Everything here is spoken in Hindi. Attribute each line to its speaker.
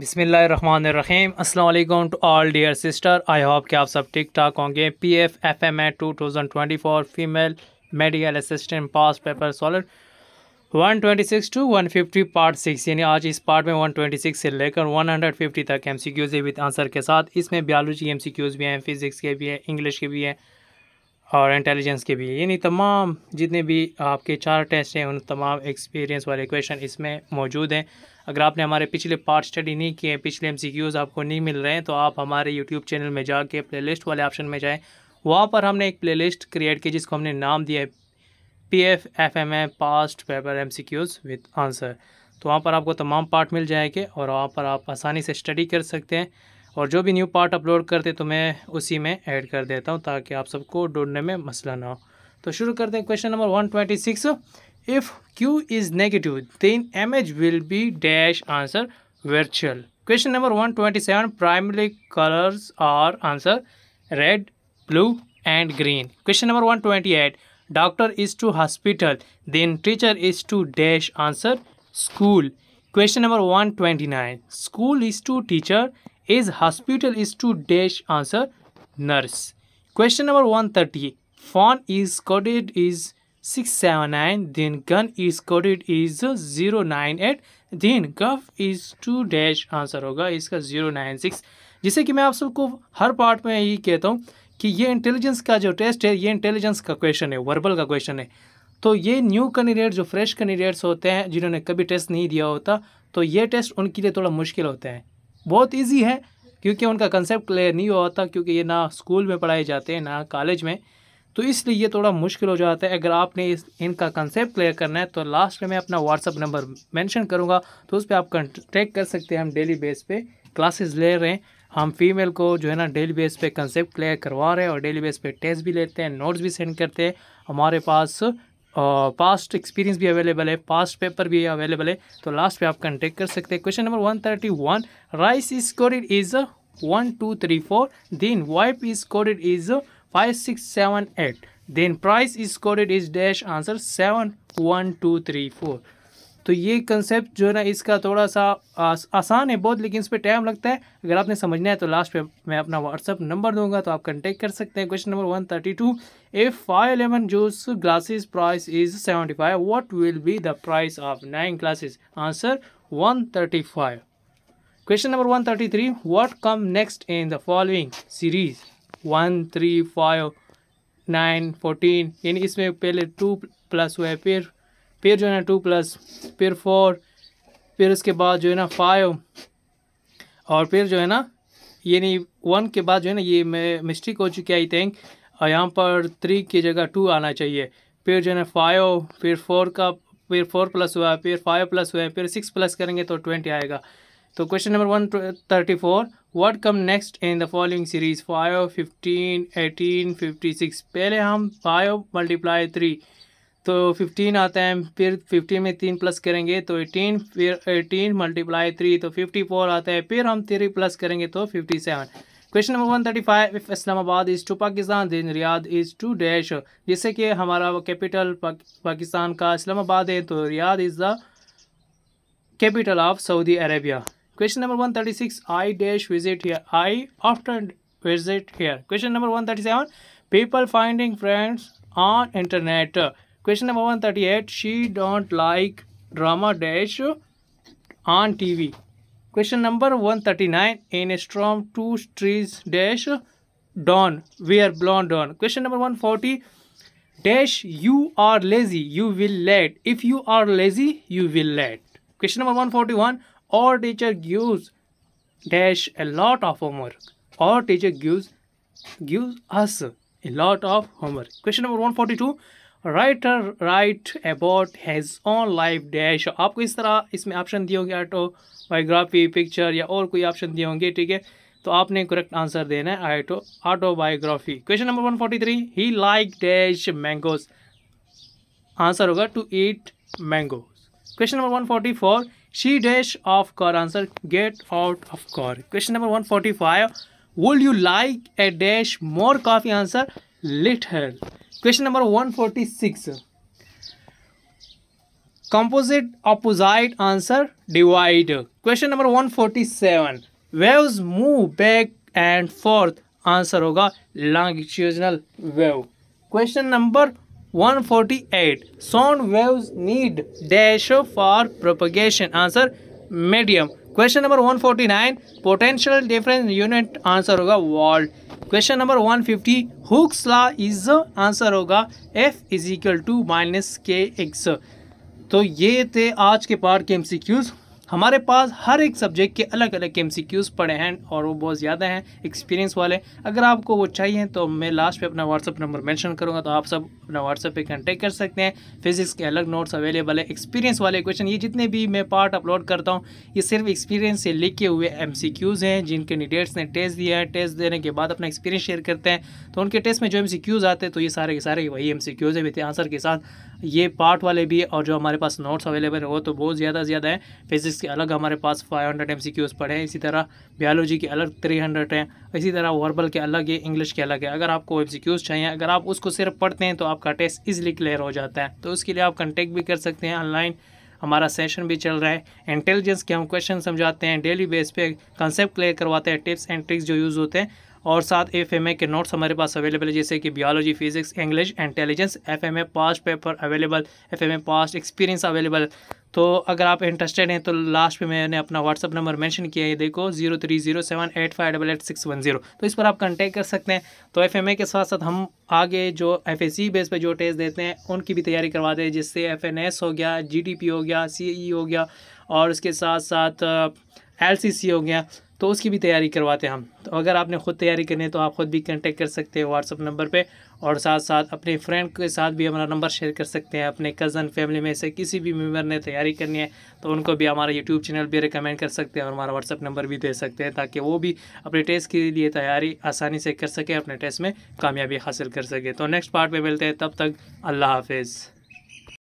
Speaker 1: बिसमीम अल्लाम to all dear sister I hope कि आप सब ठीक ठाक होंगे P F F M A two thousand twenty four female medical assistant pass paper solid one twenty six two one fifty part six यानी आज इस पार्ट में वन ट्वेंटी सिक्स से लेकर वन हंड्रेड फिफ्टी तक एम सी क्यूज़ है विद आंसर के साथ इसमें बायोलॉजी एम सी क्यूज़ भी हैं फिज़िक्स के भी हैं इंग्लिश के भी हैं और इंटेलिजेंस के भी यानी तमाम जितने भी आपके चार टेस्ट हैं उन तमाम एक्सपीरियंस वाले क्वेश्चन इसमें मौजूद हैं अगर आपने हमारे पिछले पार्ट स्टडी नहीं किए हैं पिछले एम आपको नहीं मिल रहे हैं तो आप हमारे यूट्यूब चैनल में जाके प्लेलिस्ट वाले ऑप्शन में जाएँ वहाँ पर हमने एक प्ले क्रिएट की जिसको हमने नाम दिया है P F F M A past paper M C Qs with answer तो वहाँ पर आपको तमाम पार्ट मिल जाएंगे और वहाँ पर आप आसानी से स्टडी कर सकते हैं और जो भी न्यू पार्ट अपलोड करते तो मैं उसी में ऐड कर देता हूँ ताकि आप सबको ढूंढने में मसला ना हो तो शुरू कर दें question number one twenty six if Q is negative then M H will be dash answer virtual question number one twenty seven primary colours are answer red blue and green question number one twenty eight doctor is to hospital then teacher is to dash answer school question number one twenty nine school is to teacher answer nurse question number one thirty phone is number is six seven nine then gun is gun is zero nine eight then गफ इज टू डैश आंसर होगा इसका जीरो नाइन सिक्स जिसे कि मैं आप सबको हर पार्ट में यही कहता हूँ कि ये इंटेलिजेंस का जो टेस्ट है ये इंटेलिजेंस का क्वेश्चन है वर्बल का क्वेश्चन है तो ये न्यू कैंडिडेट जो फ्रेश कैंडिडेट्स होते हैं जिन्होंने कभी टेस्ट नहीं दिया होता तो ये टेस्ट उनके लिए थोड़ा मुश्किल होते हैं बहुत ईजी है क्योंकि उनका कंसेप्ट क्लियर नहीं हुआ था क्योंकि ये ना स्कूल में पढ़ाए जाते हैं ना कॉलेज में तो इसलिए ये थोड़ा मुश्किल हो जाता है अगर आपने इस इनका कंसेप्ट क्लियर करना है तो लास्ट में मैं अपना व्हाट्सअप नंबर मेंशन करूँगा तो उस पर आप कंटेक्ट कर सकते हैं हम डेली बेस पे क्लासेस ले रहे हैं हम फीमेल को जो है ना डेली बेस पे कंसेप्ट क्लियर करवा रहे हैं और डेली बेस पे टेस्ट भी लेते हैं नोट्स भी सेंड करते हैं हमारे पास पास्ट एक्सपीरियंस भी अवेलेबल है पास्ट पेपर भी अवेलेबल है तो लास्ट पे आप कंटेक्ट कर सकते हैं question number one thirty one rice is coded is one two three four then wipe is coded is five six seven eight then price is coded is dash answer seven one two three four तो ये कंसेप्ट जो है ना इसका थोड़ा सा आसान है बहुत लेकिन इस पर टाइम लगता है अगर आपने समझना है तो लास्ट पे मैं अपना व्हाट्सअप नंबर दूंगा तो आप कंटेक्ट कर सकते हैं question number one thirty two a five eleven juice glasses price is seventy five what will be the price of nine glasses answer one thirty five question number one thirty three what come next in the following series one three five nine fourteen यानी इसमें पहले टू प्लस हुआ है फिर फिर जो है ना टू प्लस फिर फोर फिर उसके बाद जो है ना फाइव और फिर जो है ना यानी वन के बाद जो है ना ये मिस्टेक हो चुकी आई थिंक यहाँ पर थ्री की जगह टू आना चाहिए फिर जो है ना फाइव फिर फोर का फिर फोर प्लस हुआ फिर फाइव प्लस हुआ फिर सिक्स प्लस करेंगे तो ट्वेंटी आएगा तो question number one thirty four what come next in the following series five fifteen eighteen fifty six पहले हम फाइव मल्टीप्लाई थ्री तो फिफ्टीन आता है फिर फिफ्टीन में तीन प्लस करेंगे तो एटीन फिर एटीन मल्टीप्लाई थ्री तो फिफ्टी फोर आता है फिर हम थ्री प्लस करेंगे तो fifty seven question number one thirty five if Islamabad is to Pakistan then Riyadh is to dash जैसे कि हमारा कैपिटल पाक, पाकिस्तान का इस्लामाबाद है तो Riyadh is the capital of Saudi Arabia question number one thirty six I dash visit here I after visit here question number one thirty seven people finding friends on internet Question number 138. She don't like drama dash on TV. Question number 139. In a storm, two trees dash dawn. We are blonde on. Question number 140. Dash, you are lazy. You will late. If you are lazy, you will late. Question number 141. Our teacher gives dash a lot of homework. Our teacher gives gives us a lot of homework. Question number 142. Writer write about has on life dash आपको इस तरह इसमें ऑप्शन दिए होंगे ऑटो बायोग्राफी पिक्चर या और कोई ऑप्शन दिए होंगे ठीक है तो आपने करेक्ट आंसर देना है auto autobiography question number one forty three he like dash mangoes answer होगा to eat mangoes question number one forty four she dash off car answer get out of car question number one forty five would you like a dash more coffee answer little question number one forty six composite opposite answer divide question number one forty seven waves move back and forth answer होगा लॉन्गिट्यूजनल wave question number 148 sound waves need dash for propagation answer medium question number 149 potential difference unit answer होगा volt question number 150 fifty Hooke's law is answer होगा F is equal to minus K X तो ये थे आज के पार्ट के क्यूज हमारे पास हर एक सब्जेक्ट के अलग अलग एम पड़े हैं और वो बहुत ज़्यादा हैं एक्सपीरियंस वाले अगर आपको वो चाहिए तो मैं लास्ट पे अपना व्हाट्सअप नंबर मेंशन करूँगा तो आप सब अपना व्हाट्सअप पे कॉन्टेक्ट कर सकते हैं फिजिक्स के अलग नोट्स अवेलेबल है एक्सपीरियंस वाले क्वेश्चन ये जितने भी मैं पार्ट अपलोड करता हूँ ये सिर्फ एक्सपीरियंस से लिखे हुए एम हैं जिन कैंडिडेट्स ने टेस्ट दिया है टेस्ट देने के बाद अपना एक्सपीरियंस शेयर करते हैं तो उनके टेस्ट में जो एम आते हैं तो ये सारे के सारे वही एम है विथ आंसर के साथ ये पार्ट वाले भी और जो हमारे पास नोट्स अवेलेबल है वो तो बहुत ज़्यादा ज़्यादा है फिजिक्स के अलग हमारे पास 500 हंड्रेड एम पढ़े हैं इसी तरह बायोलॉजी के अलग 300 हैं इसी तरह वर्बल के अलग है इंग्लिश के अलग है अगर आपको एम चाहिए अगर आप उसको सिर्फ पढ़ते हैं तो आपका टेस्ट ईजिली क्लियर हो जाता है तो उसके लिए आप कंटेक्ट भी कर सकते हैं ऑनलाइन हमारा सेशन भी चल रहा है इंटेलिजेंस के हम क्वेश्चन समझाते हैं डेली बेस पे कंसेप्ट क्लियर करवाते हैं टिप्स एंड ट्रिक्स जो यूज़ होते हैं और साथ एफ एम ए के नोट्स हमारे पास अवेलेबल है जैसे कि biology physics English intelligence F M A past paper available F M A past experience available तो अगर आप इंटरेस्टेड हैं तो लास्ट पे मैंने अपना व्हाट्सअप नंबर मेंशन किया है देखो zero three zero seven eight five double eight six one zero तो इस पर आप कांटेक्ट कर सकते हैं तो एफएमए के साथ साथ हम आगे जो एफ बेस पे जो टेस्ट देते हैं उनकी भी तैयारी करवाते हैं जिससे एफ हो गया जी हो गया सी e e हो गया और उसके साथ साथ एल हो गया तो उसकी भी तैयारी करवाते हैं हम तो अगर आपने ख़ुद तैयारी करनी है तो आप ख़ुद भी कॉन्टेक्ट कर सकते हैं व्हाट्सअप नंबर पे और साथ साथ अपने फ्रेंड के साथ भी हमारा नंबर शेयर कर सकते हैं अपने कज़न फैमिली में से किसी भी मेम्बर ने तैयारी करनी है तो उनको भी हमारा यूट्यूब चैनल भी रिकमेंड कर सकते हैं और हमारा व्हाट्सअप नंबर भी दे सकते हैं ताकि वो भी अपने टेस्ट के लिए तैयारी आसानी से कर सके अपने टेस्ट में कामयाबी हासिल कर सके तो नेक्स्ट पार्ट में मिलते हैं तब तक अल्लाह हाफिज़